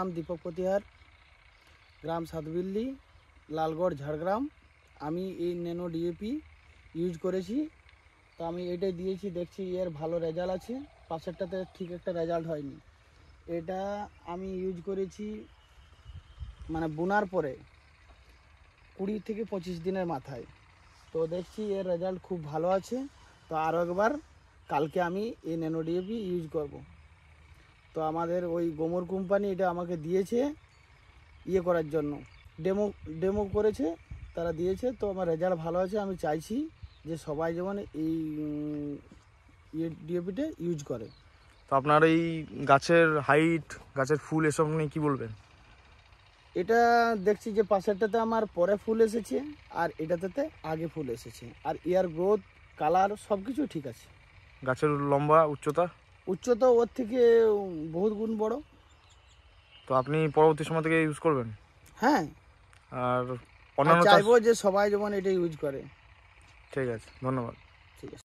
নাম দীপক পতিহার গ্রাম সাতবিল্লি লালগড় ঝাড়গ্রাম আমি এই ন্যানো ডিএপি ইউজ করেছি তো আমি এটাই দিয়েছি দেখছি এর ভালো রেজাল্ট আছে পাশেরটাতে ঠিক একটা রেজাল্ট হয়নি এটা আমি ইউজ করেছি মানে বোনার পরে কুড়ি থেকে পঁচিশ দিনের মাথায় তো দেখছি এর রেজাল্ট খুব ভালো আছে তো আরও একবার কালকে আমি এই ন্যানো ডিএপি ইউজ করব তো আমাদের ওই গোমর কোম্পানি এটা আমাকে দিয়েছে ইয়ে করার জন্য ডেমো ডেমো করেছে তারা দিয়েছে তো আমার রেজাল্ট ভালো আছে আমি চাইছি যে সবাই যেমন এই ডিএপিটা ইয়ে ইউজ করে তো আপনার এই গাছের হাইট গাছের ফুল এসব নিয়ে কী বলবেন এটা দেখছি যে পাশেরটাতে আমার পরে ফুল এসেছে আর এটাতে আগে ফুল এসেছে আর ইয়ার গ্রোথ কালার সব কিছু ঠিক আছে গাছের লম্বা উচ্চতা উচ্চতা ওর থেকে বহুত গুণ বড় তো আপনি পরবর্তী সময় থেকে ইউজ করবেন হ্যাঁ আর অন্যান্য চাইবো যে সবাই যেমন এটা ইউজ করে ঠিক আছে ধন্যবাদ ঠিক আছে